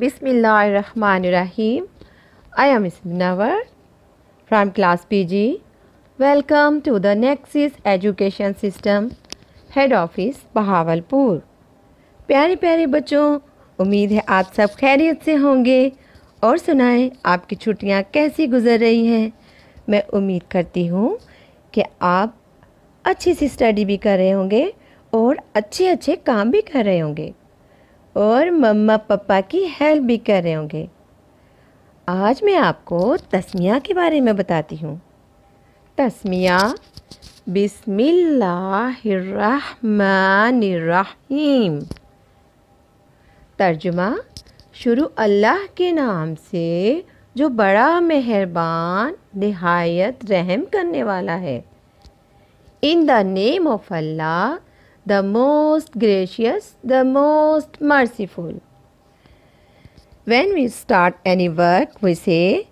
Bismillahirrahmanirrahim. I am Ms. Munawar from class PG. Welcome to the Nexus Education System head office Bahawalpur प्यारे प्यारे बच्चों उम्मीद है आप सब खैरियत से होंगे और सुनाएं आपकी छुट्टियां कैसी गुजर रही हैं मैं उम्मीद करती हूँ कि आप अच्छी सी स्टडी भी कर रहे होंगे और अच्छे अच्छे काम भी कर रहे होंगे और मम्मा पापा की हेल्प भी कर रहे होंगे आज मैं आपको तस्मिया के बारे में बताती हूँ तस्मिया बिस्मिल्लाहिर्रहमानिर्रहीम तर्जुमा शुरू अल्लाह के नाम से जो बड़ा मेहरबान नहायत रहम करने वाला है इन द नेम ऑफ अल्लाह the most gracious, the most merciful. When we start any work, we say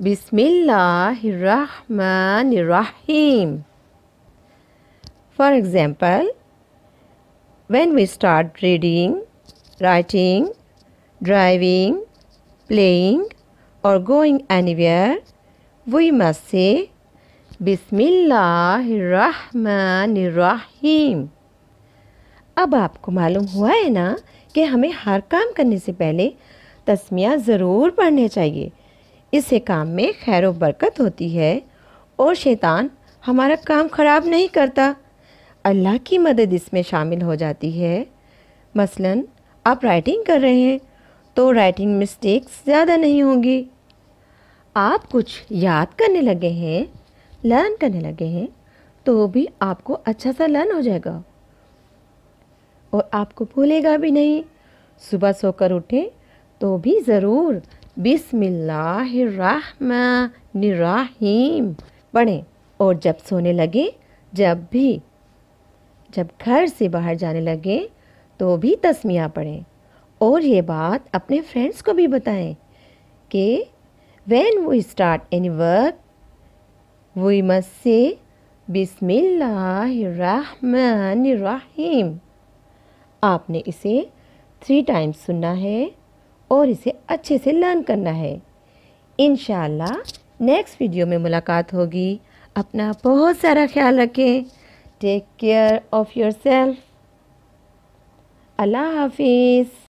Bismillahirrahmanirrahim. For example, when we start reading, writing, driving, playing, or going anywhere, we must say Bismillahirrahmanirrahim. अब आपको मालूम हुआ है ना कि हमें हर काम करने से पहले तस्मिया ज़रूर पढ़ने चाहिए इससे काम में खैर बरकत होती है और शैतान हमारा काम ख़राब नहीं करता अल्लाह की मदद इसमें शामिल हो जाती है मसलन आप राइटिंग कर रहे हैं तो राइटिंग मिस्टेक्स ज़्यादा नहीं होंगी आप कुछ याद करने लगे हैं लर्न करने लगे हैं तो भी आपको अच्छा सा लर्न हो जाएगा और आपको भूलेगा भी नहीं सुबह सोकर उठे तो भी ज़रूर बिसमिल्लाम पढ़ें और जब सोने लगे जब भी जब घर से बाहर जाने लगे तो भी तस्मिया पढ़ें और ये बात अपने फ्रेंड्स को भी बताएं कि वैन वो start any work we must say बिसमिल्लाम आपने इसे थ्री टाइम्स सुनना है और इसे अच्छे से लर्न करना है इन नेक्स्ट वीडियो में मुलाकात होगी अपना बहुत सारा ख्याल रखें take care of yourself अल्लाह हाफिज़